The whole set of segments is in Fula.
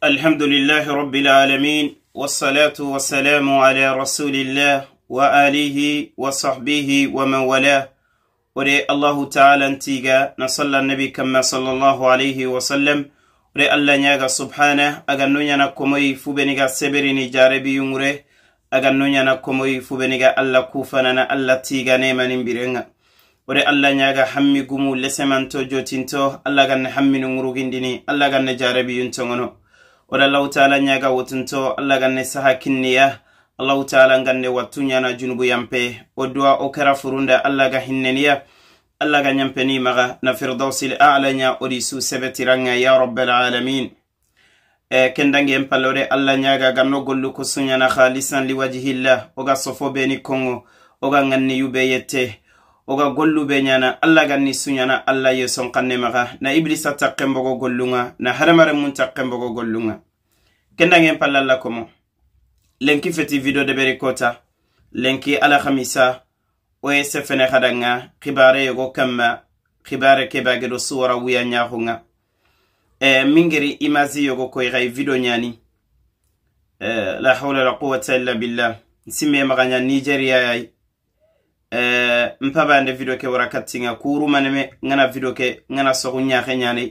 الحمد لله رب العالمين والصلاة والسلام على رسول الله وآله وصحبه ومن ولاه ore allahu taala ntiiga nasalla nabi kamma salllahu alayhi wasallam ore allah ñaaga subhana aga nuñana komoyi fubeniga seberini jarebiyumure aga nuñana komoyi fubeniga allah kufanana allah tiiga nemanin birenga ore allah ñaaga hammi gumu lesemanto jotinto allah ganna hamminu ŋuruginɗini allah ganna jarebiyuntongono wala allahu taala ñaga wotunto allah ganne saha kinniya allahu taala ngande wattu ñana junubu yampe wo duwa o kara furunda allah ga hinneniya allah ga ñampeni maga na firdosil alaya odi su sebetiranga ya rabbilalamin e kendangeen pallode allah ñaga ganno gollu ko suñana ha lisan liwajihillah oga sofo beni kongo oga ganni yube yette oga golluɓe ñana allah ganni suñana allah ye sonkanne maxa na iblisa taqenbogo gollunga na hadamare mun taqenbogo gollunga kendangen pallalla komo lenki feti video de beri kota lenki alakhamisa oyese fene xadanga xibare yogo kamma xibare kebagedo suwara wuya ñaxunga e, mingeri imagi yogo koy xay video ñani e, la hawla la quwata illa billah simme maxaña nigeria yay npabande eh, video ke wara kattiŋa kurumaneme ŋana video ke ŋana sogu ɲaxe ɲani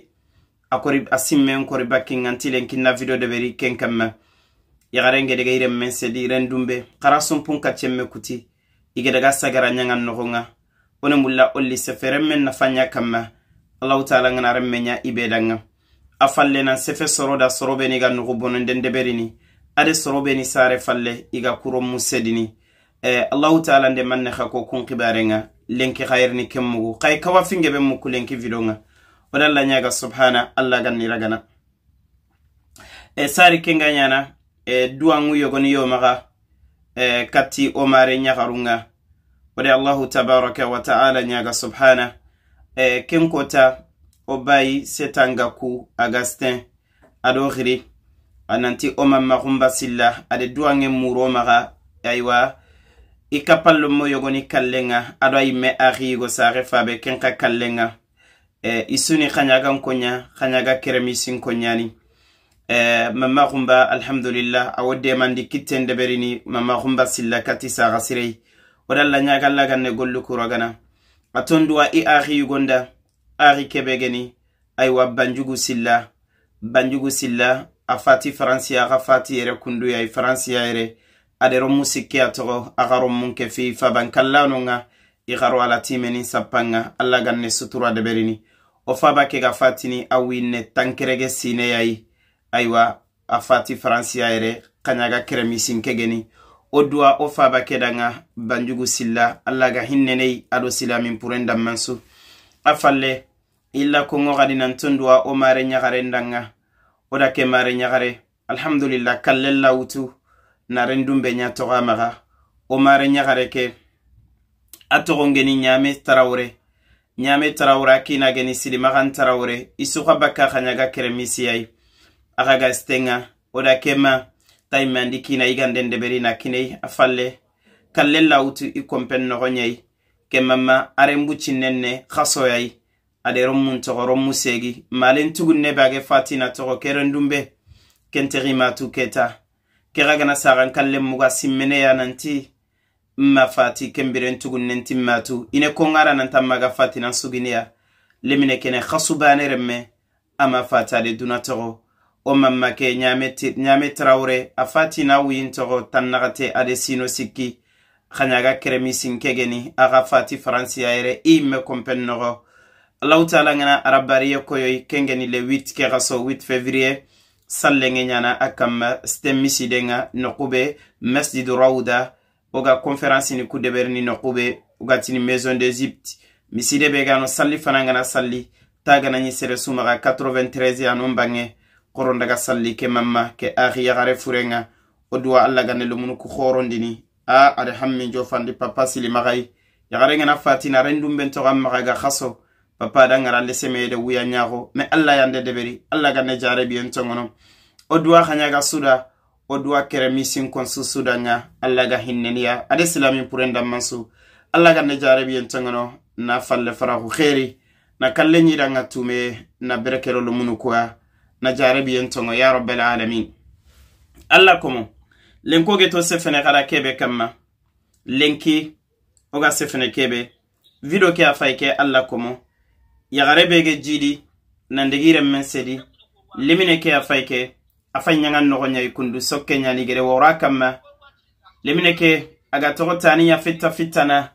akori asimme nkori bakkiŋa ntilen kinna video deberi ken kamma yaxarenge dega iren men sedi iren dumbe xara sumpun kacenme kuti ige daga sagara ɲaŋan noxoŋa wo ne mulla olli seferen men nafanɲa kamma allahu taala ŋana ren meɲa ibe danŋa a fallena sefe soro da sorobeni ga nuxu bononden deberini ade sorobeni sare falle iga kuro musedini E, allahu taala nde manne ha ko kunkibarenga lenki hayerni kemmugu hay kawa finge ɓe mukku lenki vidonga oɗa allah ñaga subhana allah ganni ragana e sari kenga ñana e duwangu yogoni yomaha e katti omare ñaharunga oɗe allahu tabaraka wa taala ñaga subhana e kenkota o bayi setangaku agastin aɗo hiri a nanti oman mahumba silla aɗe duwange muromaha aywa e, i kapallu mo yogoni kallenga ado ayi me axiyigo saxe fabe ken xa kallenga e, i suni xañaga nkoña xañaga keremi sinkoñani e, mama xumba alhamdulillah awo demandi kitten deberini mama xumba silla kati saxa sirey wodalla ñagan lagan ne gollu kuragana a ton duwa i axiyugonda axi kebe geni aywa banjugu silla banjugu silla a fati faransiya xa fati yere kunduyay faransiya yere aɗeromu sikki a togo axaromun ke fi fabankallano ga i xaro ala timenin sappanga allah ganne sutura deberini o faba ke ga fatini a winne tankerege sineyayi aywa a fati faransiya yere xañaga keremisinke geni o duwa o faba ke danga banjugu silla allah ga hinneneyi aɗo silamin puren danmansu a falle illa kongo xadinanton duwa o mare ɲaxaren danga o da ke mare ɲaxare alhamdulillah kallen lawutu naren dumbe ɲa toxa maxa wo mare ɲaxare ke a toxo ngeni ɲame tarawure ɲame tarawure a kina geni silimaxan tarawure i suxa bakka xaɲaga keremisiyai a xaga stenga wo da kema taimandi kina i ganden deberi na kinei a falle kalle lawutu i konpen noxoɲai kemama a renbucin nen ne xasoyai ade rommun toxo rommu segi malen tugun ne bage fatina toxo keren dumbe kentexima tu keta kera gana saran kalle muga simmene ya nanti mma fati kembiren tugun nanti matu ine kongara nanta maga fati nan suginiya lemine kene khasu bane remme ama fata de dunatoro o mamma ke nyameti nyameti rawre afati na wintoro tannagate ade sino sikki khanyaga kremi sinkegeni aga fati france ya ere imme kompennoro lautala ngana arabariye koyoy kengeni le 8 ke gaso 8 fevrier salle ŋe ɲana a kanma sten misiden ŋa nokube masjid rawda wo ga konferansini ku deberini nokube wo ga tini maison d'égypte miside be gano salli fana ŋana salli ta gana ɲi sere sumaga 93 ya non baŋe korondaga salli ke mamma ke ahi yagare fure ŋa wo duwa alla gane lumunu ku horondini a ada hammin jofandi papa silimagayi yagare ŋana fatina rendumbentoga magaga haso papa da ngara le seme de wuya nyaako ne alla yande de beri alla ga ne jare bien to ngono o duwa khanya ga suda o duwa kere misin kon su suda nga alla ga hinne ya ade islamin puren dam mansu alla ga ne jare bien to ngono na falle farahu khairi na kalle nyi danga tume na berekero lo munu kwa na jare bien to ngo ya rabbal alamin alla komo lenko ge to sefene kala kebe kamma lenki o ga sefene kebe video ke afaike alla komo yagare bege jidi nandegiren men sedi limine ke a fayke a fay ɲagan nogonɲai kundu sokke ɲanigere wora kanma limine ke aga togo tani ya fitta fittana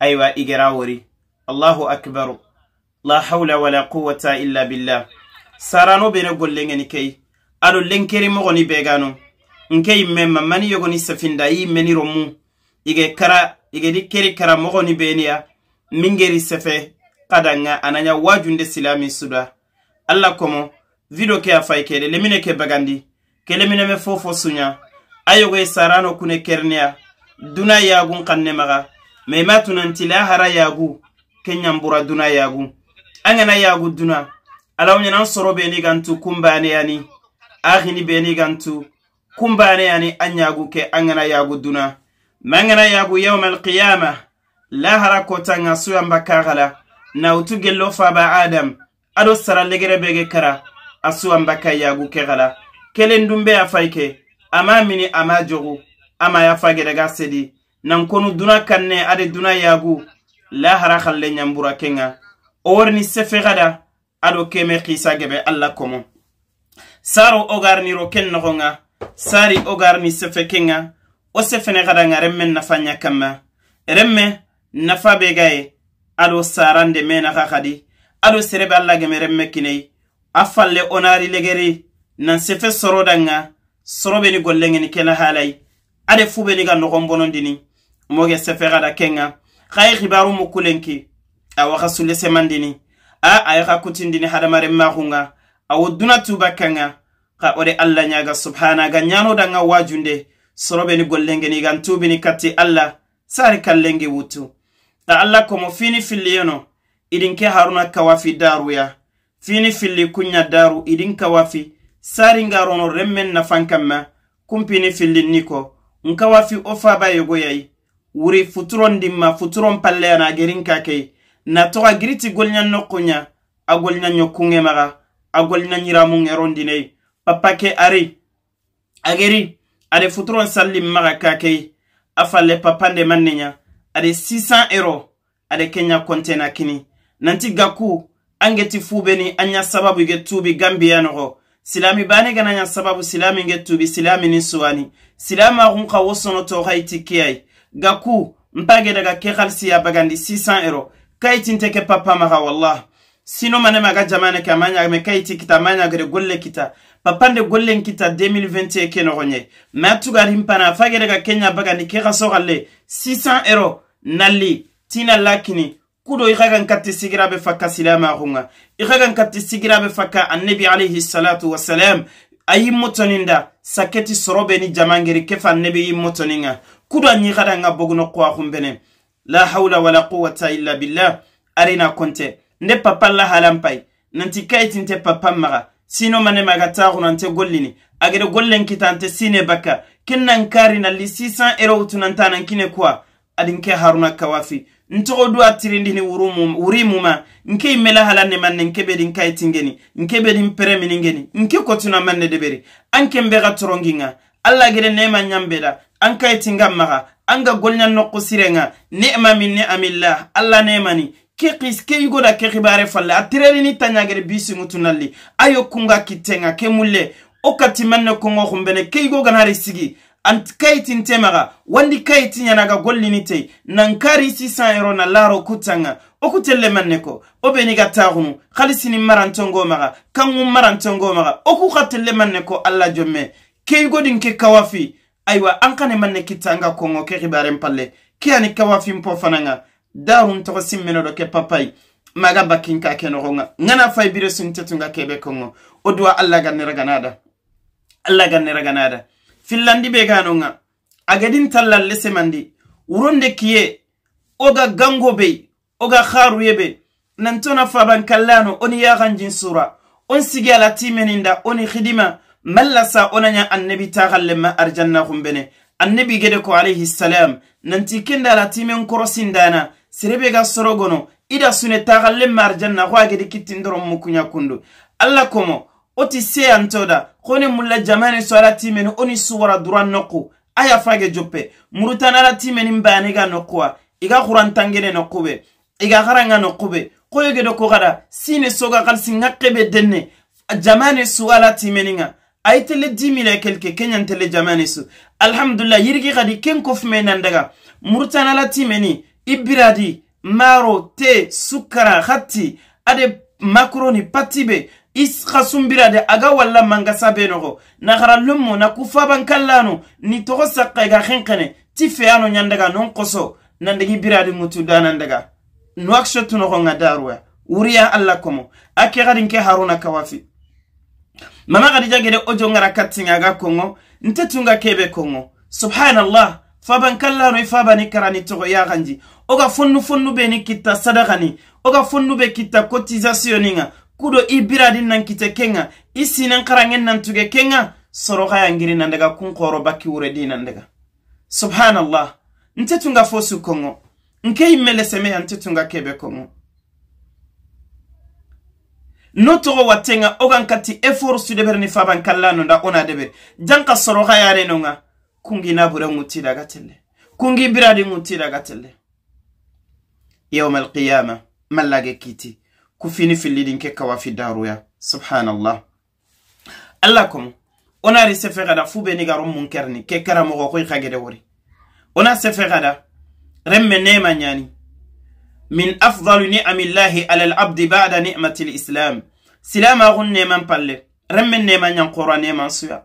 aywa igera wori allahu akbaru la haula wala quwata illa billah sarano bene gollengeni kei ado lenkeri mogoni begano nke imme mamani yogoni safinda yi meni romu ige kara ige di keri kara mogoni beniya mingeri sefe kadanga ananya wajunde silami suda alla komo video ke a fay e kede lemine ke bagandi ke lemine me fofo sunya ayogoye sarano kune kerneya duna yagun kanne maga ma ima tunanti yagu ke ɲanbura duna yagu an gana yagu duna alaw ɲanan soro beni gantu kunbaneyani axini beni gantu kunbaneyani an yagu ke an gana yagu duna ma an gana yagu yauma lahara kota ŋa suyanba nawtugel lo faba adam aɗo sara legere bege kara a suwan bakka yagu kegala kelen ndum be a fayke ama mini ama jogu ama yafageraga sedi nan konu duna kanne ade duna yagu lahara halle nyambura kenga o worni sefegada aɗo keme kisa geɓe allah komo saro ogarniro ken nogonga sari ogarni sefe kenga o sefene gada nga remme nafa nya kamma remme nafa be gaye alo sarande menaxa xadi alo serebe allah geme ren mekkinei a falle onari legeri nan sefe sorodanga sorobeni gollengeni kena halai ade fubeni ga noxon bonondini moge sefe xada kenga xaye xibaru mukkulenki a waxa sulle semandini a aye xa kutindini hadamaren maxunga awo duna tubakkanga xa ode allah ɲaga subhana ga ɲanodanga wajunde sorobeni gollengeni gan tubini kati allah sari kallengi wutu da allah komo fini filli yeno idin ke haruna kawafi daruya fini filli kunya daru idin kawafi sari ngarono remmen nafan kamma kumpini fillin niko nkawafi ofaba yogoyayi wuri futuron dimma futuron palleyana gerin kakeyi natoga giriti golyan nokkunya a golyan nyokkunge maga a golyan nyiramun erondineyi papake ari ageri ade futuron sallin maga kakeyi afalle papande manneya ade 600 euro ade kenya kontena kini nanti gaku angeti fubeni anya sababu ge tubi gambia nogo silami bane gana ɲa sababu silami ge tubi silami ni suwani silama kun ka wo sonoto xa iti gaku mpage daga ke xalisiya bagandi 600 euro kayitinte papa maha wallah sino mane maga jamane ke ama ɲagame kayiti kita ama ɲagere golle kita papande gollen kita 2021 ke noxo ɲe ma tugarinpana fagere ga Kenya ɲa bagandi ke xa soxalle 600 euro nali tina lakini kudo ikagan katti sigirabe silama silamaxunga ikagan katti sigirabe faka annabi alayhi salatu wasalam ayi motoninda saketi sorobe ni jamangiri kefa annabi yi motoninga kudo anyi xadanga boguno xuwaxunbene la hawla wala quwata illa billah arina konte nde papa halampai nanti kayitinte papa maxa sino mane maga nante gollini agere gollen kita nte sine baka ken nkari na lisisa 600 euro nkine nan kine kuwa alinke haruna kawafi ntogo du a tirindini wuri muma nke i mela hala ne manne nke bedi nka itingeni nke bedi npere miningeni nke kotuna manne deberi anke nbe ga toronginga alla gede nema ɲanbeda an ka itinga maga an ga golɲa nokku sirenga nema min ne amillah alla nemani ke kis ke yugoda ke xibare falle a tirerini taɲagede bisinŋutu nalli a yo kunga kittenga ke mulle wo kati manne kongo xunbene ke yugo ganari sigi an kayitintemaga wandi kayitiyanaga gollinitey nan kari sisanero na laro kuttanga o kutelle manne ko o beniga taxunu halisini marantongo maga kanŋun marantongo maga o ku xatelle manne ko allah jomme keyigodin ke kawafi aywa an xane manne kitta anga kongo ke xibaren palle ke ani kawafin po fananga darun toxo simmeno do ke papayi maga bakkinka ke noxonga ŋana fay biresuntetunga kebe kongo o duwa allah ganneraganada allah ganneraganada fillandi be ganoga agedin tallal lesemandi wuronde kiye oga gango bey oga haruye be nantona faban kallano oni yaganjin sura on sigi ala timeninda oni hidima mallasa onaya annabi tagallema arjanna humbene annabi gede ko alayhi salam nanti kenda ala timen korosindana serebe ga sorogono ida sune tagallema arjanna ko agedi kittindoron mukunya kundu allah komo oti ti se yanto da ko ni mulla jamani soala timeni wo ni suwara dura noku a y'a fage joppe murutanala timenin bani ga nokuwa iga kurantangene xurantangene nokube i ga xaranga nokube ko yo gedo koxada sine soga xalisi ŋa xebe denne jamani su ala timeninga a itele dimila kelke kenyantele jamani su alhamdulillah yirgi gadi ken kofume nandaga murutanala timeni i biradi maro te sukara khati ade makroni patti be iskasumbirade aga wala manga sabe noko nogo nagarallunmo na kufabankallano ni togo sakka iga khenkane ti feyano nyandaga non koso nandegi biradi ŋutu danandaga nuwakshotu noko nga darwe uriya alla komo ake ke xadin ke haruna kawafi mama xadija gede wo jongara kattiŋa aga kongo nte tunga kebe kongo subhanallah fabankallano i fabani karani togo ya ganji oga funnu funnu be ni kitta sadakani oga funnu fonnu be kitta cotisationiŋa kudo i biradin nan kite kenga i sinan karangen nan tuge kenga soro hayangiri nan daga kun koro baki wure di nan daga subhanallah nte tunga fosu kongo nke i mele semeya nte tunga kebe kongo no togo wattenga ogan kati effort su deber ni faban kalla no da ona deber janka soro hayare no nga kungi na bure nguti daga telle kungi biradin nguti daga telle yawmal qiyama mallage kiti ku fini fillidin ke kawa fi daruya subhanallah allah kom onari sefe gada fu be niga rom mun kerni ke kara mo ko ka gede wori ona sefe gada remme ne ma nyani min afdal ni'ami llah ala labdi ba'da ni'mati lislam silama gun neman palle remmen neman yankora neman suya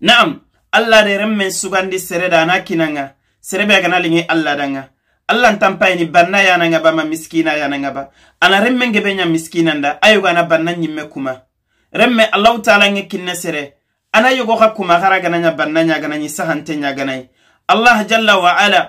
na'am allah de remmen sugandi sereda na kinanga serebe ganalinge allah danga alla allah ni banna yananga ma miskina yananga ba ana remme ngebe nya miskina nda ayo gana banna nyimme kuma remme allah taala nge kinne sere ana yogo ka kuma gara gana nya banna nya gana nyi sahante nya gana allah jalla wa ala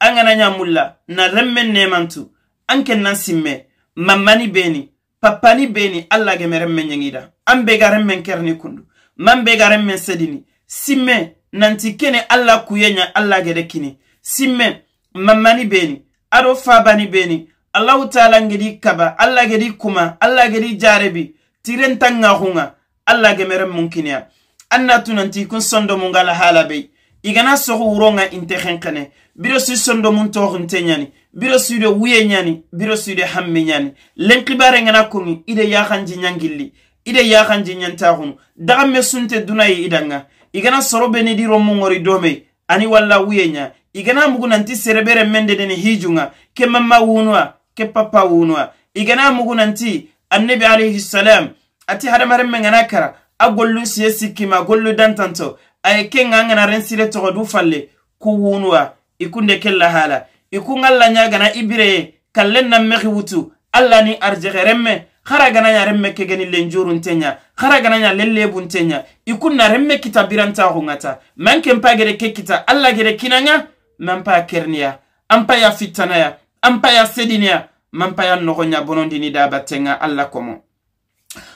an gana nya mulla na remme nemantu mantu anke nan simme mamani beni papani beni allah ge remme nyangida an be remme kerni kundu man be remme sedini simme nanti kene allah kuyenya allah ge de kini simme mammani beni aɗo fabani beni allahu taala geɗi kaba allah geɗi kuma allah geɗi jarebi tirentangahunga allah gemeren munkinya annatunanti kun sondomungal hala bei igana sogo wuronga inte henkene biro si sondomun tohunte yani biro sido wuye yani biro sido hamme yani lenkibare ngana kungi ide yahanji yangilli ide yahanji yantahunu dagamme sunte dunayi idanga igana sorobenidi rommungori domei ani walla wuye nya igana mugu nanti serebere mende deni hijunga ke mama wunwa ke papa wunwa igana mugu nanti annabi alayhi salam ati hadamaren men gana kara a gollu siye sikkima gollu dantanto aye ke nganga na ren sire togo du falle ku wunwa ikunde ke lahala ikun alla nyagana ibireye kallen nan mexi wutu alla ni arjexe renme xara gana ɲa renme kegeni lenjuru ntenya khara gana ɲa lellebunte ɲa ikun na kita biranta ta man ke kita alla gede kinanga manpa ya kerniya anpa ya fitanaya anpa ya sedinaya manpa ya nɔgɔya bonodini dabatenga alla komo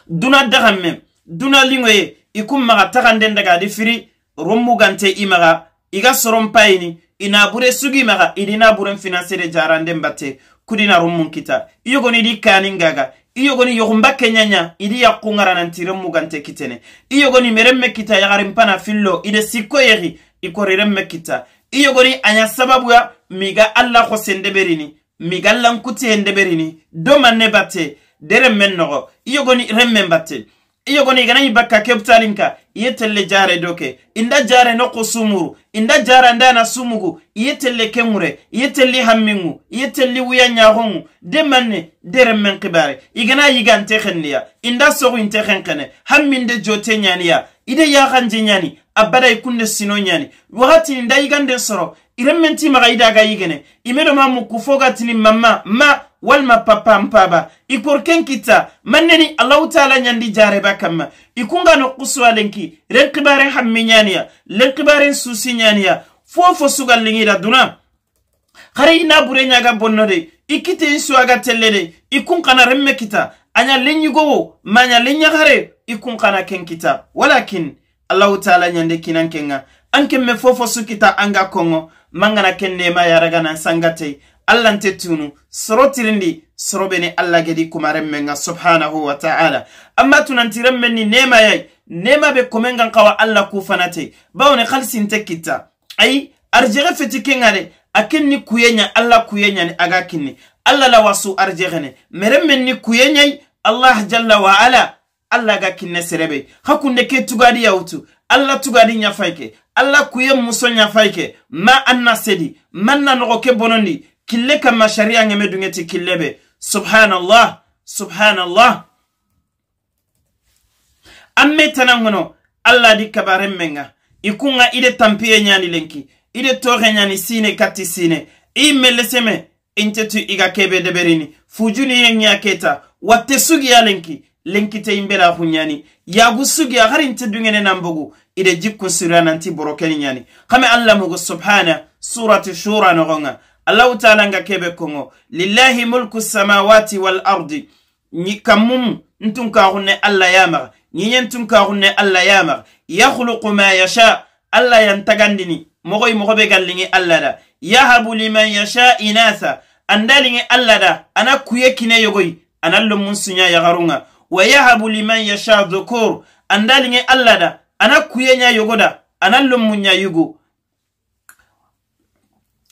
duna dagamme duna lingo ye i kun maga taganden daga di firi rombu gante i maga i ga sorɔnpa yini i nabure sugi maga i di naburen finansere jaranden bate kudina rumun kita i yogoni di kanin gaga i yogoni yogunba kenyanya i di yakkungarananti renmu gante kitene i yogoni merenme kita yagarinpana fillo i de sikko yegi i kori renme kita iyo goni anya sababuya miga alla ko sendeberini miga lankuti hendeberini do manne batte deren men nogo iyo goni remmen batte iyo goni iganañi bakka kebtalinka iye telle jare doke inda jare ko sumuru inda jara ndana sumugu iye telle kemure iye telli hammingu iye telli wuya ñahongu de manne deren men kibare igana yigante henniya inda sogu inte henkene hamminde jote ñaniya ide yaxanje ñani abada ikunde sino nyani wakati ndayigande soro iremmenti maga idaga yigene imedo ma muku fogatini mama ma walma papa mpaba ikorken kita manneni allahu taala nyandi jareba kamma ikunga no kusuwalenki ren kibaren hammi nyaniya len susi nyaniya fofo sugalliŋida duna hari ina bure nyaga bonno de ikite in suwaga telle de ikun kana remme kita anya lenyigowo manya lenyagare ikun kana ken kita walakin allahu taala ɲande kinan kenga an kemme fofo sukita an ga kongo mangana ken nema yaragana sangate allah nte tunu soro tirindi soro bene allah gedi kumaren men ga subhanahu wa taala amma tunantiren men ni nema yai nema be komen gan kawa allah ku fanate bawo ne halsinte kitta ayi arjege feti kenga de a ken ni kuyenya allah kuyenya aga kinni allah la wasu ne meren men ni kuyenyai allah jalla wa ala Allah ga kinne serebe hakunde ke tugadi yautu Allah tugadi ɲafay ke alla kuye muso ɲafay ke ma anna sedi manna na ke bonondi kille kanma sariya ŋeme duŋeti kille subhanallah subhanallah amme tanangono Allah di kabare menga ikunga ile tampie ŋa ide tampiye ɲani lenki ide toxe ɲani sine kati sine i meleseme intetu i kebe deberini fujuni ye ŋiya keta watte sugiya lenki lenkitei bela huyani yagu sugi aharinte dugene nambugu ide jikko sura nanti borokeni yani kame allah mugo subhana surati shura nogonga allahu taala nga kebe kongo lillahi mulku samawati walardi kammum ntunkahunne allah yamaga yiye ntunkahunne allah yamaga yahluku ma yasha allah yantagandini mogoi mogobe gallingi allah da yahabu liman yasha inatha andalingi allah da ana kuye kine yogoi ana lomun sunya yagarunga wa yahabu liman yasha dhukur andalinŋe allah da ana kuyeya yogo da ana lommuya yugo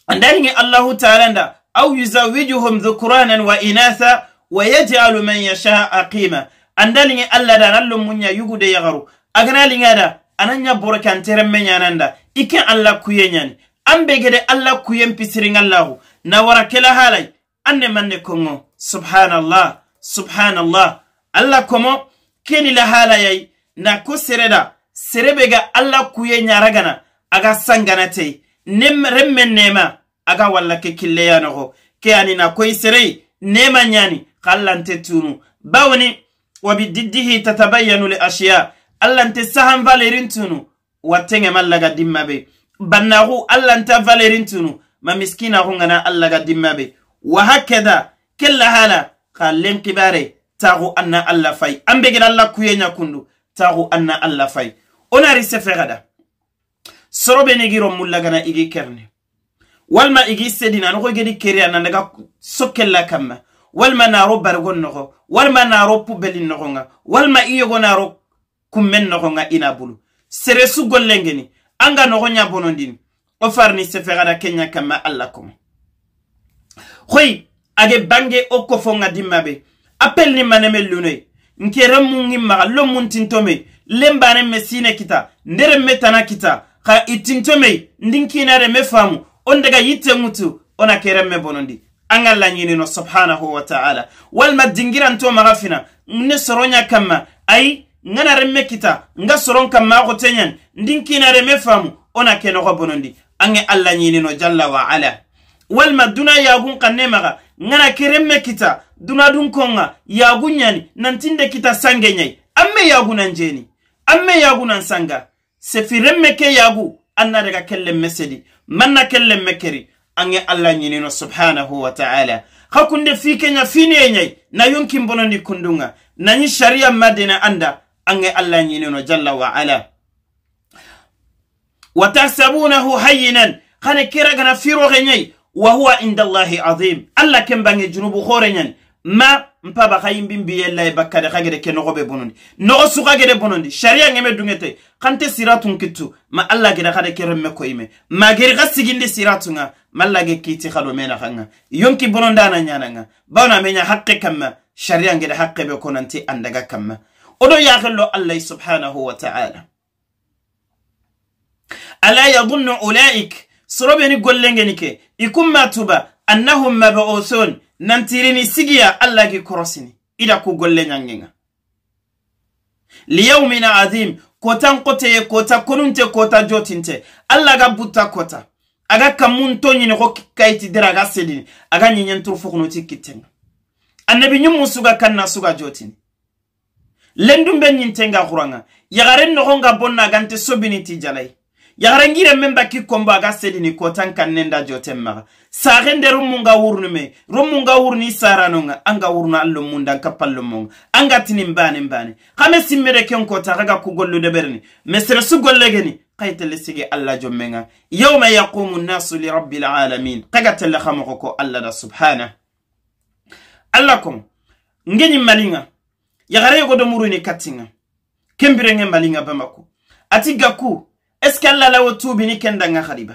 andalinŋe allahu taala da aw yuzawijuhum dhukranan wa inatha wa yajalu man yasha aqima andalinŋe allah da ana lommuya yugu de yagaru aganalinŋa da ana ya borokanteren meyanan da ike allah kuyeyani an begede allah kuyen pisirin allahu na wara kela halay an ne man ne konŋo subhanallah subhanallah alla komo keni lahalayai na ko sereda serebe ga alla kuye nyaragana aga sangana sanganatei nem remmen nema aga walla ke ya killeyanoxo ke ani na koyi serei nema nyani ɲani xallante tunu tatabayanu wabididdihi tatabayyanu liashiya nte saham valerin tunu watenge laga dimma be bannaxu allanta valerin tunu ma miskinaxu ngana allaga dimma be wahakeda ke lahala xa len xibare taxu an na alla fay an begeda alla kuyeñakundu taxu an na alla fay onari sefexeda sorobe negiro mullagana igi kerne walma igi sedina noxo gedi keriyana daga sokkella kamma walma naro bargon noxo walma naro pubelin noxonga walma i yogo naro kummen noxonga ina bulu seresu gollengeni anga noxo ñabonondini o farni sefexeda keña kamma alla komo xoy age bange o kofonga dimma be appel ni maneme lunoy nke remmungin maxa lomuntintome lenbanen me sine kita nderen me tana kita xa itintome ndinkinare me faamu on daga yitte ŋutu ona keren me bonondi an ga laɲinino subhanahu wa taala walima dingiranto maxa fina ne soroya kanma ayi ŋanaren me kita nga soron kan maxote ɲan ndinkinare me faamu ona kenoxo bonondi an ge an laɲinino jalla wa ala walima duna yagun xan ne maxa ngana keremme kita dunadun konga yagunyani nantinde kita sange nyai amme yagu nanjeni amme yagu nan sanga sefiremme ke yagu anna daga kellemme manna kellemme keri ange allah ñinino subhanahu wa ta'ala hakunde fi kenya fine nyai na yonkin bonondi kundunga nanyi sharia madina anda ange allah ñinino jalla wa ala watasabunahu hayyinan kane kira gana firoxe nyai wa huwa inda allahi azim allah ken bange junubu horeñani ma npa ba xayin bin bi yella bakkade xa gede ke noxobe bonondi nogo su xa gede bonondi sharia ngeme dungete kante siratun kittu ma alla gede xade ke remme koyime ma geri xa sigindi siratunga ma alla ge kiti khalo mena xanga yonki bonondana ñananga bawna meña haqqe kamma sharia ngede haqqe be konanti andaga kamma odo ya yaxello allah subhanahu wa ta'ala ala yadunnu ulaik soroɓeni golle ngeni ke ikumma tuba annahum mabaosun nantirini sigiya allah gi korosini ida ku golle ñangenga liyaumin azim kotan koteye kota konunte kota jotinte allah ga butta kota aga kammunto ñini ko kayiti dira aga sedini aga ñiñentur fuknuti kittenga annabi ñummu suga kanna suga jotini lendum ɓe ñintenga xuranga yaxaren noxonga bonna gante sobini ti jalayi yagarangire men baki kombo aga sedini kotan kannen da joten maga saxende rumunga wurnu me rumunga wurni saranonga anga wurnu allo munda anka pallo monga anga tinin banen bane kame simmere ken kota xaga ku gollu deberini mesere su gollegeni xayitelle sigi alla jommenga yawma yaqumu nnasu lirabbil alamin xaga telle xamoxo ko alla da subhana alla kom ngeñi malinga yaxareyego domuruni kattinga kembirenge malinga bamako ati gaku est ce que allah lawo tubini kendanga hariba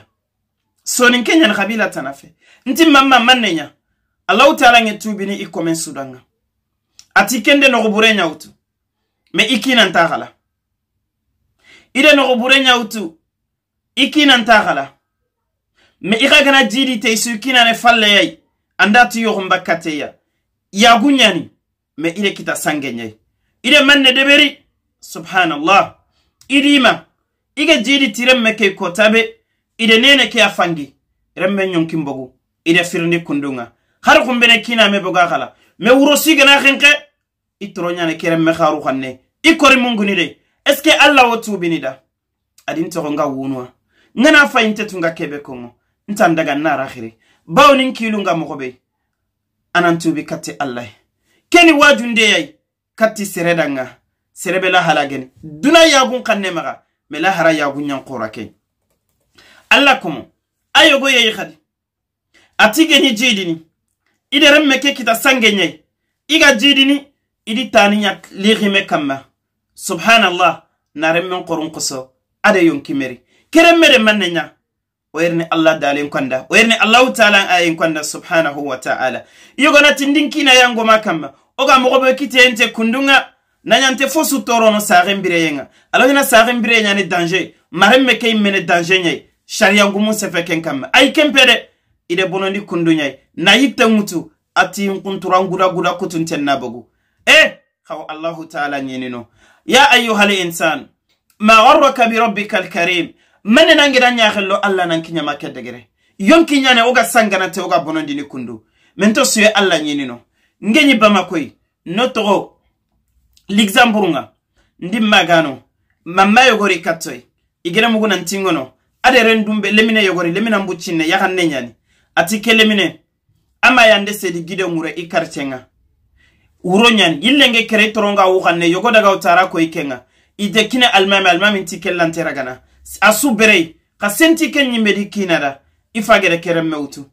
sonin keñan habila tana fe ntin mamma manneña allahu taalange tubini i komen sudanga ati kende noxubure ñawtu ma i kinanta xala ida noxubure ñawtu i kinanta xala ma i xa gana jiidi te i su kinane falleyay anda ti yoxumbakkateya yagu ñani ma ide kita sangeñay ide manne deɓeri subhanallah idima ige jiidi tirenme ke kotabe ide nene ke a fangi renme yonkin bogu ide firndi kundunga har kumbene kiname boga kala me wuro sigana henke i toroyane ke renme haru hanne i kori munguni de est ce que allah wo tubini da adin togo nga wunuwa ngana fayinte tunga kebe kongo ntan daga nara hiri bawo nin kilu nga mogo be anan tubi katti allah keni wajundeyay katti seredanga serebe la halageni duna yagun kanne maga me la hara yagu ñankora ke alla komo a yogo yeyi hadi ati geñi jiidini i deren me ke kita sange ñayi i ga jiidini idi tani ñak lihime kamma subhanallah naren men korun koso ada yonki meri keren mede man ne ña o yerni allah dalen konda o yerni allahu taala ayen konda subhanahu wa taala iyogonatindinkinayangoma kamma oga mogobe kiteyente kundunga na naɲante fo su tɔɔrɔnɔ saxen bireyenga alo ɲana saxen bire ɲani dange maren me ke i mene dange ɲai sariyangumu sefe ken kanme ayi kenpe de ide bonondi kundu ɲai na yitte ŋutu ati nkunturan gudaguda kutunten na bogu e xaw allahu taala ɲinino ya ayuha insan ma garraka birabbika alkarim mene nangira ɲaxello alla nan kiɲama ke degere yonki ɲane wo ga sanganate wo ga bonondini kundu mento suye alla ɲinino ngeɲi bamakoyi no togo ligzamburunga ndi magano mamma yogori katoy igere mugu nantingono ade rendumbe lemine yogori lemina mbuchine yakanne ñani ati ke lemine ama yande sedi gide ngure i uronyan nga wuro ñani yillenge kere toronga wuxanne yogo daga utara ko ikenga ide kine almami almami ntike lantera gana asu berey xa senti ke ñimmedi kinada i fagere keren mewutu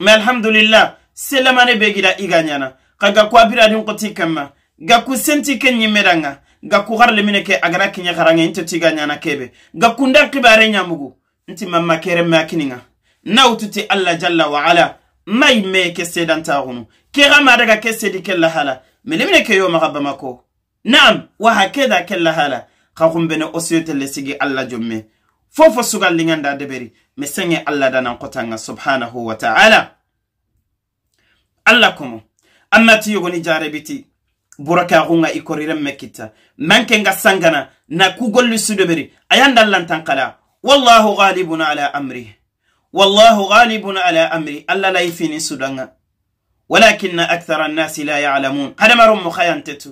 mais alhamdulillah selamane begida iganyana kaga kwa xa ga ko gakku senti ken ñimmedanga gakku harle mine ke agara kiñe xaraŋe nte tiga ñana kebe gakku nda xibare ñamugu nti mamma kere ma kininga nawututi allah jalla wa ala mayi me ke sedantaxunu ke xama daga ke sedi ke lahala mele mine ke yomaxa bamako naam waxa keda ke lahala xa xumbene o siyotelle sigi allah jomme fofo sugallinganda deberi me senge allah danan xotanga subhanahu wa ta'ala allah komo anna ti yogoni jarebiti burakaxunga i korirenme kitta manke nga sangana na kugollu sudoberi ayandan lantan kala wallahu galibun ala amri wallahu galibun ala amri allah layifini sudanga walakina akthara annasi la yalamun hadamaron mokhayantetu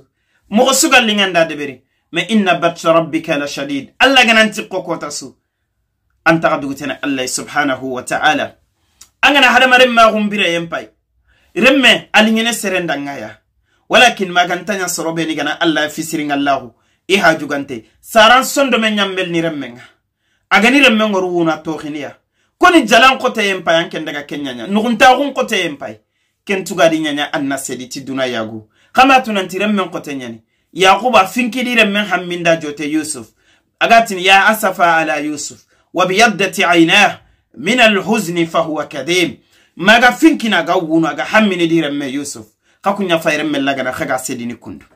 mogo sugallinganda deberi ma inna batsa rabbika la shadid allah gananti kokotasu antaxa dugutene allah subhanahu wataala angana hadamaren maxumbireyenpay renme aliŋene serendangaya walakin magantanya ni gana allah fisiringallahu i jugante saran sondome nyammel ni remmenga agani remmen goru wuna khiniya koni jalan ko xoteyen pay an ken daga kenñaña ko te empa ken di nya an na sedi ti duna yagu xama ti remmen xote a yaquba di remmen hamminda jote yusuf agatin ya asafa ala yusuf wabiyaddati aynah min alhuzni fahuwa kadim maga finkina ga wunu aga di remme yusuf kaku ñafayre mellagara haga sedini kundu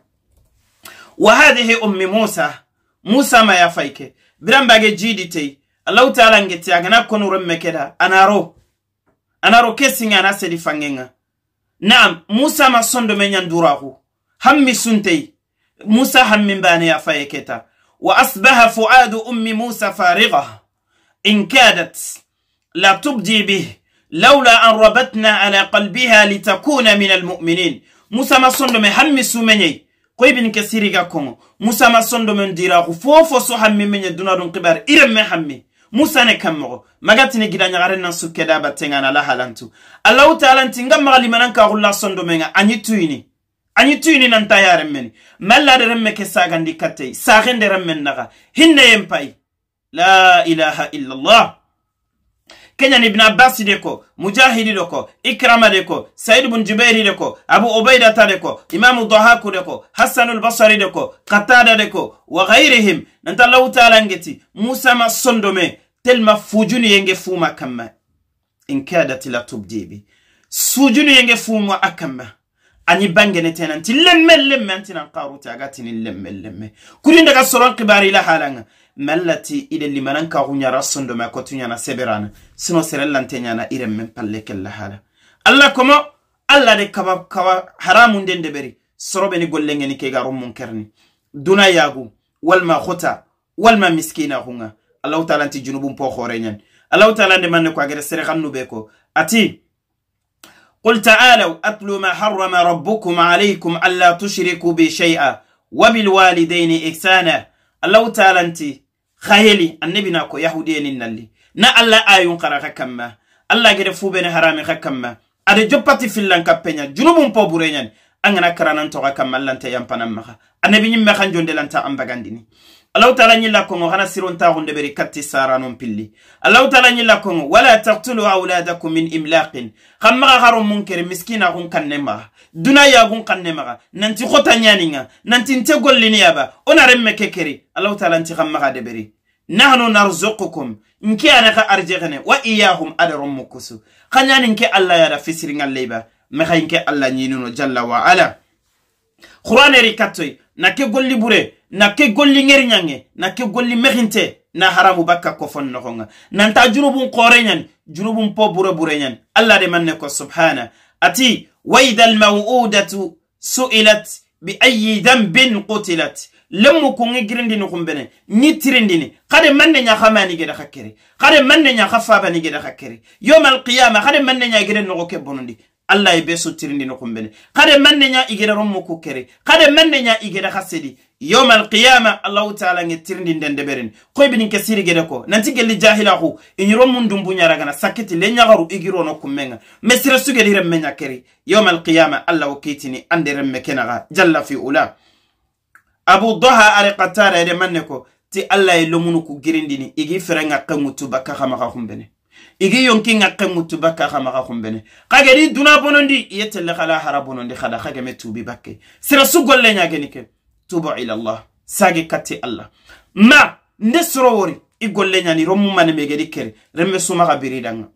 wa hadihi ummi musa musa ma yafayke birambage jiidi tey allahu taala ngete agana konuromme keda anaro anaro kesiŋe ana sedi fange ŋa naam musa ma sondo me ñanduraku hammi suntey musa hammi mbane yafaye keta wa asbaha fuadu ummi musa fariga in kadat la tubdi bihi lawla an rabatna ala qalbiha litakuna min almuminin musama sondome hammi sumeñey ko ibin ke siriga kongo musama sondomen diraku fofo so hammi meñe dunadun kibar irenme hammi musane kam mogo magatini gida ñagaren nan sukke da battengana lahalantu allahu talanti nga magalimanan kaxulla sondomenga ani tuyini ani tuyini nanta yaren meni mallade renme ke sagandi kattey saxende renmen naxa hinneyen pay la ilaha illa llah kenya ni ibn abbasi de ko mujahidi de ko ikrama de ko said bun jubairi de ko abu ubaidata de ko imamu dahaku de ko hassanu basari de ko qatada de ko wa ghayrihim nanta allah taala ngeti musa ma sondome tel ma fujuni yenge fuma kama in kadat la tubdibi sujuni yenge fuma akama ani bange bangene tenanti lemme lemme antinan qaruti agatini lemme lemme ka soron kibari la halanga mallati ile limanankaxuñara sondome kotuñana seberana sino serellanteñana iremmen palle kella hala allah komo allah de kaba kaba haramunden deɓeri soroɓeni gollengeni kegaro munkerni duna yagu walma xota walma miskina xunga allahu taala nti junubum po xoreñan allahu taala ndemanne ko a gere sere xannu ɓe ko ati قل تعالوا أتل ما حرم ربكم عليكم ألا تشركوا به شيئا وبالوالدين إحسانا allahu talanti hayeli annabi na ko yahudiyenin nalli na allah ayun kara ka kamma allah gede fubene harami ka kamma ada joppati fillan kappeña junubun po bureñani angana karanantoka kamma allante yampanan maha annabi ñimme kan jondelanta an bagandini allahu taala ñilla kongo hana sirontaxunde ɓeri katti saranon pilli allahu taala ñilla kongo wala taktulu auladakum min imlaqin xan maxa xaro munkere miskina xun kanne maxa duna yagun kanne maxa nanti xota ñaninga nanti nte golliniyaba wo na renme ke keri allahu taala nti xan maxa deɓeri nahnu narzukukum nke ana xa arjexene wa iyahum adaron mukkusu xa ñanin ke allah yada fisiringal leyba maxa nke allah ñinuno jalla wa ala xuraneri kattoy na ke golli bure na ke golli ngeri nyange na ke golli mexinte na haramu bakka ko kofon nan ta jurubun qore ñani jurubun po bure bure ñani allah de manne ko subhana ati waida mawudatu su'ilat bi ayi dambin qutilat ko ngirindi no xumbene ŋi tirindini xade manne nya khamani geda xa keri manne nya xa fabani geda xa keri yoma alqiyama xade manne nya gire no ko bonondi allah e be sottirindi nokon bene kade manne ña igeda ronmo kukkere kade manne ña igeda hassedi yowma alqiyama allahu taala ge tirindi nden ndeberen koye binin ke siri gede ko nanti gelli jahila hu ini rommun dumbuñara gana sakkiti le ñagaru igiro nokkun menga ma sira sugedi remme ñakkeri yowma alqiyama allahu kiitini ande remme kenaga jalla fi ula abu doha are qattara ede manne ko ti allah e lomunu ku girindini igi ferenga kenŋu tubakka hamaga humbene ige yonki ŋakke ŋuttu bakka xamaxa xunbene xageri duna bonondi iyetelle xala hara bonondi xada xageme tubi bakke sirasu golle ɲageni ke tuba ilallah sage kati allah ma nde soro wori i golle ɲani romu manemegedi kere renme sumaxa biridanŋa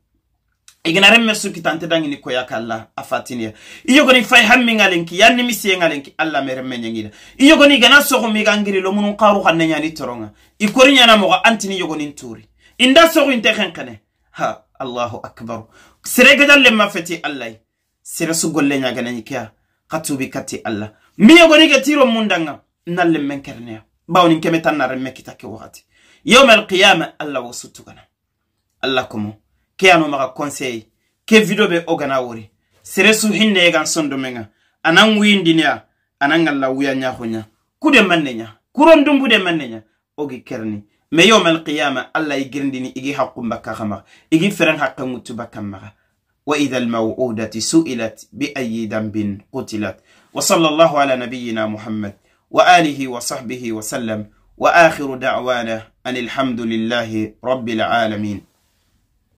igana renme sukitante dangini koyaka allah a fatiniya i yogoni fay hamminŋa lenki ya nimisiyenŋa lenki allah me renme ɲeŋida i yogoni igana soxumi gangiri lomunun xaru xanne ɲani toronŋa i koriɲana moxo antini yogonin turi inda soxu inte xenxene ha allahu acbar sere gadalle mafeti allah sere sugolle ñaganani keya ka tuubi katti allah miyogonike tiro mundanga nalle men kereneya bawni keme tannare me kitake wakati yowme alqiyama allah wo suttugana allah komo keyano maga conseil ke vidio ɓe ogana wori sere su hinne egan sondu menga anan windiniya anan allah wuya ñahoña kude manne ña kuron dumbude manne ña ogi kerni ما يوم القيامة الله يجرندني إجي حق haqqun bakka xamaxa igi feren haqqe ŋuttu bakka وإذا الموؤودة سئلت بأي ذنب قتلت وصلى الله على نبينا محمد وآله وصحبه وسلم وآخر دعوانا أن الحمد لله رب العالمين